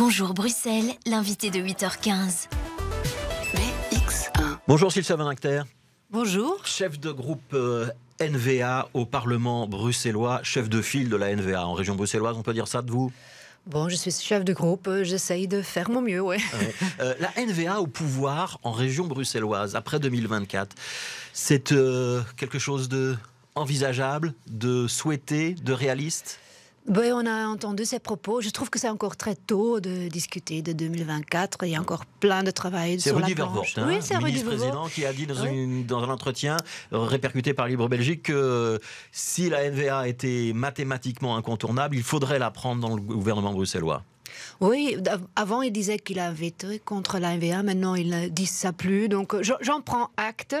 Bonjour Bruxelles, l'invité de 8h15. BX1. Bonjour Sylvain Bonjour. Chef de groupe euh, NVA au Parlement bruxellois, chef de file de la NVA en région bruxelloise, on peut dire ça de vous Bon, je suis chef de groupe, euh, j'essaye de faire mon mieux, ouais. Euh, la NVA au pouvoir en région bruxelloise après 2024, c'est quelque chose de envisageable, de souhaité, de réaliste ben, on a entendu ces propos. Je trouve que c'est encore très tôt de discuter de 2024. Il y a encore plein de travail sur la planche. Hein, oui, c'est Rudy président qui a dit dans, dans, un entretien répercuté par Libre Belgique que si la NVA était mathématiquement incontournable, il faudrait la prendre dans le gouvernement bruxellois. Oui, avant il disait qu'il avait été contre la NVA, maintenant il ne dit ça plus, donc j'en prends acte.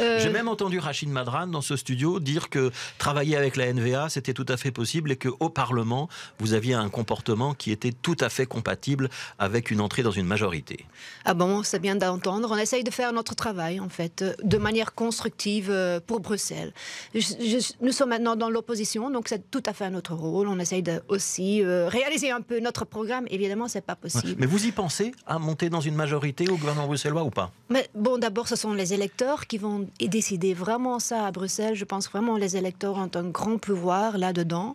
Euh, J'ai même entendu Rachid Madran dans ce studio dire que travailler avec la NVA c'était tout à fait possible et qu'au Parlement vous aviez un comportement qui était tout à fait compatible avec une entrée dans une majorité. Ah bon, c'est bien d'entendre, on essaye de faire notre travail en fait, de manière constructive euh, pour Bruxelles. nous sommes maintenant dans l'opposition, donc c'est tout à fait notre rôle, on essaye de aussi euh, réaliser un peu notre programme Évidemment, c'est pas possible. Mais vous y pensez à monter dans une majorité au gouvernement bruxellois ou pas Mais bon, d'abord, ce sont les électeurs qui vont décider vraiment ça à Bruxelles. Je pense vraiment les électeurs ont un grand pouvoir là-dedans.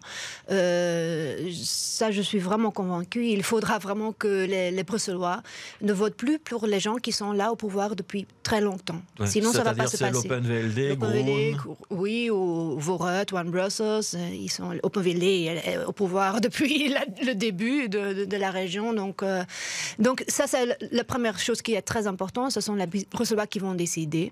Euh, ça, je suis vraiment convaincue. Il faudra vraiment que les, Bruxellois ne votent plus pour les gens qui sont là au pouvoir depuis très longtemps. Sinon, ça va pas se passer. VLD, oui, ou Voret, One Brussels, euh, ils sont au pouvoir depuis le début de de la région. Donc, euh, donc ça, c'est la première chose qui est très importante. Ce sont les Bruxellois qui vont décider.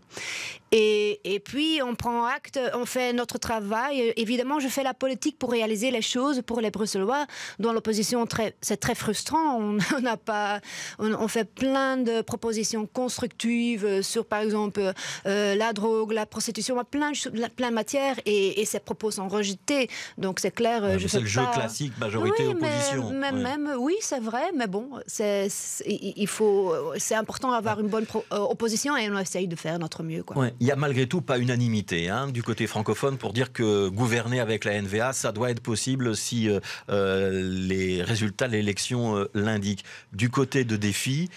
Et, et, puis, on prend acte, on fait notre travail. Évidemment, je fais la politique pour réaliser les choses pour les Bruxellois. dont l'opposition, c'est très frustrant. On n'a pas, on, fait plein de propositions constructives sur, par exemple, euh, la drogue, la prostitution, plein de, plein de matières, et, ces propos sont rejetés. Donc, c'est clair. Euh, c'est le jeu classique majorité-opposition. Oui, mais, même, oui, c'est vrai, mais bon, c'est, il faut, c'est important d'avoir une bonne euh, opposition et on essaye de faire notre mieux. Quoi. Il n'y a malgré tout pas unanimité hein, du côté francophone pour dire que gouverner avec la NVA, ça doit être possible si euh, euh, les résultats de l'élection l'indiquent. Du côté de Défi,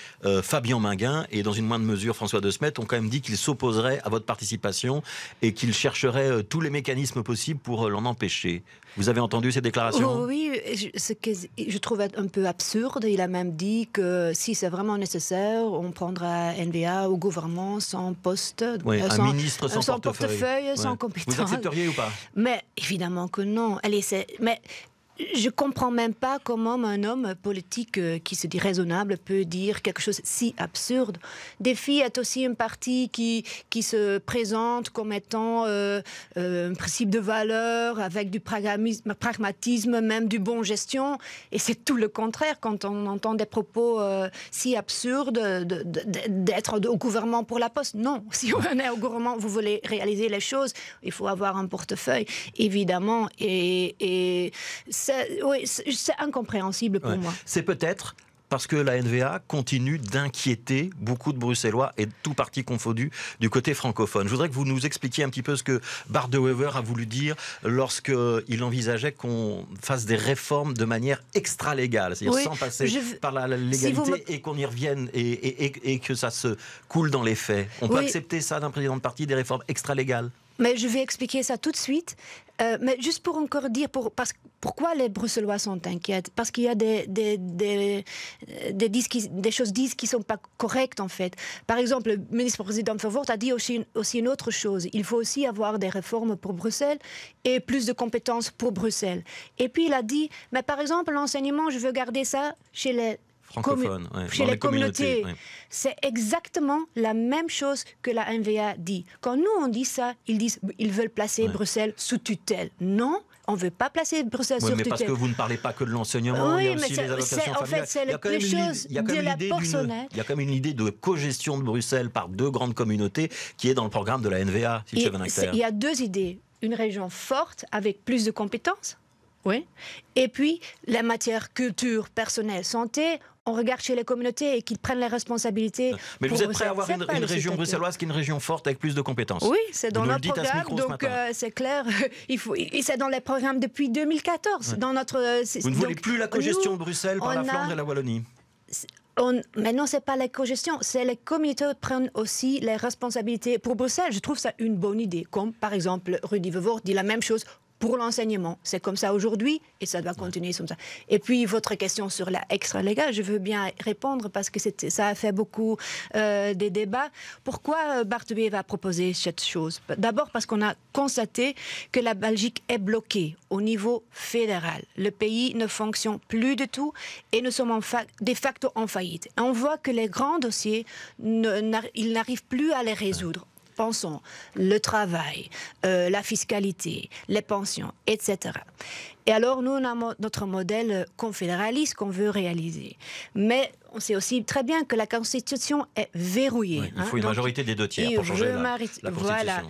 Fabien Minguin et dans une moindre mesure François de Smet ont quand même dit qu'ils s'opposeraient à votre participation et qu'ils chercheraient tous les mécanismes possibles pour l'en empêcher. Vous avez entendu ces déclarations oh Oui, je trouve un peu absurde. Il a même dit que si c'est vraiment nécessaire, on prendra NVA au gouvernement sans poste, euh, sans, ministre sans, euh, portefeuille, sans compétence. Vous accepteriez ou pas Mais évidemment que non. Allez, mais je comprends même pas comment un homme politique euh, qui se dit raisonnable peut dire quelque chose si absurde. Défi est aussi un parti qui, qui se présente comme étant euh, euh, un principe de valeur, avec du pragmatisme, même du bon gestion. Et c'est tout le contraire quand on entend des propos si absurdes d'être au gouvernement pour la poste. Non, si on est au gouvernement, vous voulez réaliser les choses, il faut avoir un portefeuille, évidemment. et c'est incompréhensible pour moi. C'est peut-être parce que la NVA continue d'inquiéter beaucoup de Bruxellois et tout parti confondu du côté francophone. Je voudrais que vous nous expliquiez un petit peu ce que Bart de Wever a voulu dire lorsqu'il euh, envisageait qu'on fasse des réformes de manière extra-légale, c'est-à-dire sans passer par la légalité et qu'on y revienne et, que ça se coule dans les faits. On peut accepter ça d'un président de parti, des réformes extra mais je vais expliquer ça tout de suite. Euh, mais juste pour encore dire pour, parce, pourquoi les Bruxellois sont inquiètes. Parce qu'il y a des, des, des, choses dites qui ne sont pas correctes, en fait. Par exemple, le ministre-président Favort a dit aussi, aussi, une autre chose. Il faut aussi avoir des réformes pour Bruxelles et plus de compétences pour Bruxelles. Et puis, il a dit, mais par exemple, l'enseignement, je veux garder ça chez les francophone, chez les communautés. C'est exactement la même chose que la NVA dit. Quand nous on dit ça, ils disent ils veulent placer Bruxelles sous tutelle. Non, on ne veut pas placer Bruxelles sous tutelle. Mais parce que vous ne parlez pas que de l'enseignement, oui, il y a aussi les allocations c'est de la Il y a quand une idée de co-gestion de Bruxelles par deux grandes communautés qui est dans le programme de la NVA, si Il y a deux idées. Une région forte avec plus de compétences oui. Et puis, la matière culture, personnelle, santé, on regarde chez les communautés et qu'ils prennent les responsabilités. Mais vous êtes prêt à avoir une, région bruxelloise qui est une région forte avec plus de compétences Oui, c'est dans notre programme, donc euh, c'est clair. Il faut, c'est dans les programmes depuis 2014. Dans notre, euh, vous ne voulez plus la cogestion de Bruxelles par la Flandre et la Wallonie on, maintenant, ce n'est pas la cogestion, c'est les communautés prennent aussi les responsabilités pour Bruxelles. Je trouve ça une bonne idée. Comme, par exemple, Rudy Vevort dit la même chose pour l'enseignement. C'est comme ça aujourd'hui et ça doit continuer comme ça. Et puis votre question sur la extra je veux bien répondre parce que ça a fait beaucoup euh, des débats. Pourquoi euh, Bartholdi va proposer cette chose D'abord parce qu'on a constaté que la Belgique est bloquée au niveau fédéral. Le pays ne fonctionne plus du tout et nous sommes de facto en faillite. on voit que les grands dossiers, ils n'arrivent plus à les résoudre pensons le travail, euh, la fiscalité, les pensions, etc. Et alors, nous, on a notre modèle confédéraliste qu'on veut réaliser. Mais on sait aussi très bien que la Constitution est verrouillée. il hein. faut une majorité des deux tiers pour changer la, Constitution. Voilà.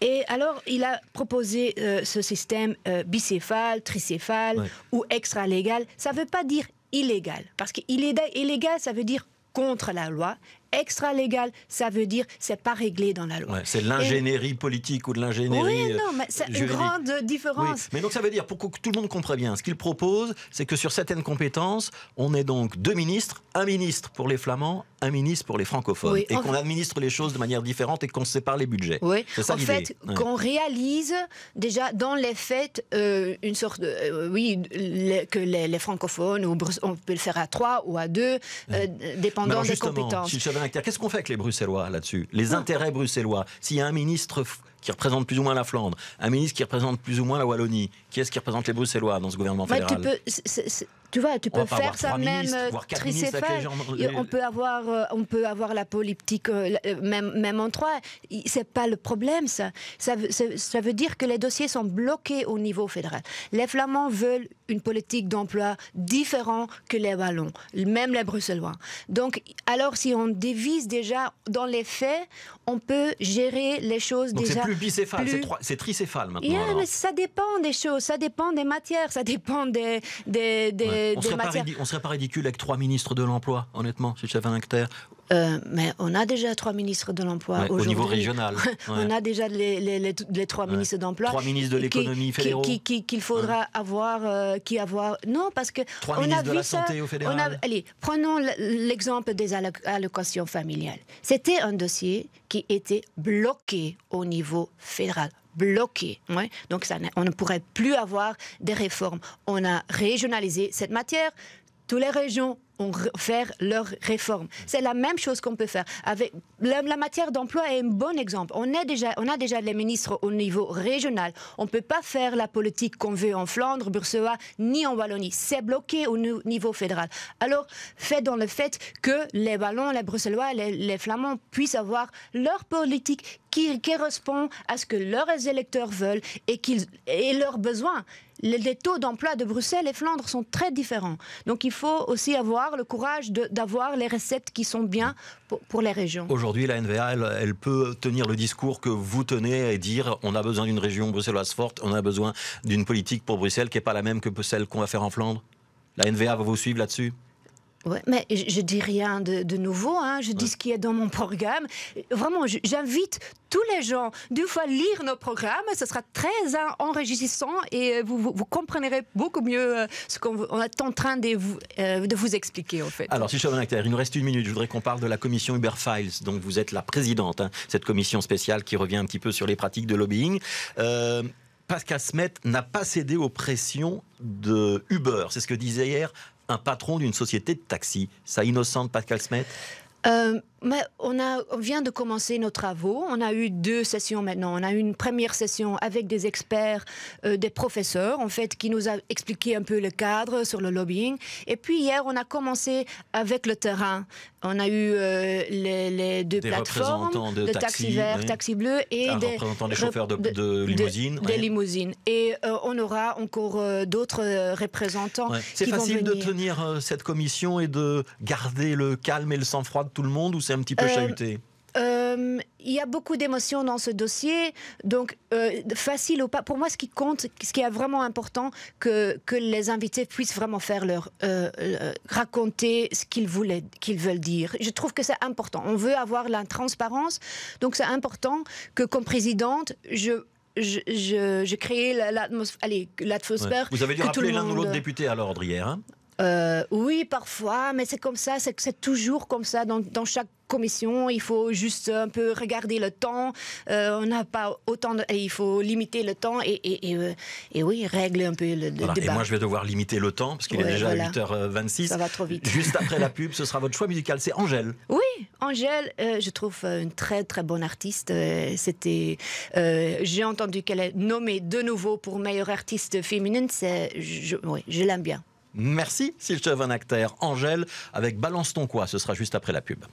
Et alors, il a proposé euh, ce système euh, bicéphale, tricéphale ou extra-légal. Ça ne veut pas dire illégal, parce illégal ça veut dire contre la loi, extra-légal, ça veut dire c'est pas réglé dans la loi. c'est de l'ingénierie politique ou de l'ingénierie. Oui, euh, non, mais c'est une grande différence. Mais donc ça veut dire, pour que tout le monde comprenne bien, ce qu'il propose, c'est que sur certaines compétences, on ait donc deux ministres, un ministre pour les Flamands, un ministre pour les francophones, et qu'on administre les choses de manière différente et qu'on sépare les budgets. Oui, ça, en fait, qu'on réalise déjà dans les faits euh, une sorte de. Euh, oui, que les, francophones, ou on peut le faire à trois ou à deux, dépendant des compétences. Qu'est-ce qu'on fait avec les Bruxellois là-dessus Les intérêts bruxellois. S'il y a un ministre qui représente plus ou moins la Flandre, un ministre qui représente plus ou moins la Wallonie, qui est-ce qui représente les Bruxellois dans ce gouvernement bah, fédéral tu, peux, vois, tu peux faire ça même euh, tricéphale. On peut avoir, euh, on peut avoir la politique euh, même, même en trois. C'est pas le problème ça. Ça, ça veut dire que les dossiers sont bloqués au niveau fédéral. Les Flamands veulent une politique d'emploi différente que les Wallons, même les Bruxellois. Donc, alors si on divise déjà dans les faits, on peut gérer les choses déjà plus bicéphale, c'est tricéphale maintenant. ça dépend des choses, ça dépend des matières, ça dépend des, des, on, serait Pas, on serait pas ridicule avec trois ministres de l'Emploi, honnêtement, si j'avais un acteur, euh, mais on a déjà trois ministres de l'emploi Au niveau régional. on a déjà les, trois ministres d'emploi. Trois ministres de l'économie fédéraux. Qu'il faudra avoir, euh, qui avoir. Non, parce que. Trois on ministres a vu ça, santé au fédéral. allez, prenons l'exemple des allocations familiales. C'était un dossier qui était bloqué au niveau fédéral bloqué. Donc ça, on ne pourrait plus avoir des réformes. On a régionalisé cette matière toutes les régions ont faire leur réforme. C'est la même chose qu'on peut faire. Avec la, matière d'emploi est un bon exemple. On, est déjà, on a déjà les ministres au niveau régional. On ne peut pas faire la politique qu'on veut en Flandre, Bruxelles, ni en Wallonie. C'est bloqué au niveau fédéral. Alors, fait dans le fait que les Wallons, les Bruxellois, les, Flamands puissent avoir leur politique qui, correspond à ce que leurs électeurs veulent et, qu'ils et leurs besoins les taux d'emploi de Bruxelles et Flandre sont très différents. Donc il faut aussi avoir le courage d'avoir les recettes qui sont bien pour, les régions. Aujourd'hui, la NVA, elle, peut tenir le discours que vous tenez et dire on a besoin d'une région bruxelloise forte, on a besoin d'une politique pour Bruxelles qui n'est pas la même que celle qu'on va faire en Flandre. La NVA va vous suivre là-dessus Ouais, mais je, dis rien de, nouveau, hein. je dis ce qui est dans mon programme. Vraiment, j'invite tous les gens, deux fois, lire nos programmes, ce sera très enrichissant et euh, vous, comprendrez beaucoup mieux euh, ce qu'on est en train de vous, euh, de vous expliquer, en fait. Alors, si je suis acteur, il nous reste une minute, je voudrais qu'on parle de la commission Uber Files, dont vous êtes la présidente, hein, cette commission spéciale qui revient un petit peu sur les pratiques de lobbying. Pascal Smet n'a pas cédé aux pressions de Uber. C'est ce que disait hier un patron d'une société de taxi. Ça innocente Pascal Smet euh, mais on, vient de commencer nos travaux. On a eu deux sessions maintenant. On a eu une première session avec des experts, euh, des professeurs, en fait, qui nous a expliqué un peu le cadre sur le lobbying. Et puis hier, on a commencé avec le terrain, on a eu euh, les, deux plateformes, de, taxi, vert, taxi bleu et des représentants chauffeurs de, limousines. Des limousines. Et euh, on aura encore euh, d'autres représentants. C'est facile de tenir cette commission et de garder le calme et le sang-froid de tout le monde ou c'est un petit peu chahuté euh, il y a beaucoup d'émotions dans ce dossier, donc euh, facile ou pas, pour moi ce qui compte, ce qui est vraiment important, que, que les invités puissent vraiment faire leur euh, raconter ce qu'ils voulaient, qu'ils veulent dire. Je trouve que c'est important. On veut avoir la transparence, donc c'est important que comme présidente, je je, je, je l'atmosphère. Vous avez dû rappeler l'un ou l'autre député à l'ordre hier. Hein oui, parfois, mais c'est comme ça, c'est toujours comme ça dans chaque commission, il faut juste un peu regarder le temps, euh, on n'a pas autant, il faut limiter le temps et, et, et, euh, oui, régler un peu le, débat. Et moi, je vais devoir limiter le temps, parce qu'il est déjà 8h26. Ça va trop vite. Juste après la pub, ce sera votre choix musical, c'est Angèle. Oui, Angèle, euh, je trouve une très très bonne artiste. C'était, J'ai entendu qu'elle est nommée de nouveau pour meilleure artiste féminine, je, je l'aime bien. Merci, un acteur, Angèle, avec Balance ton quoi, ce sera juste après la pub.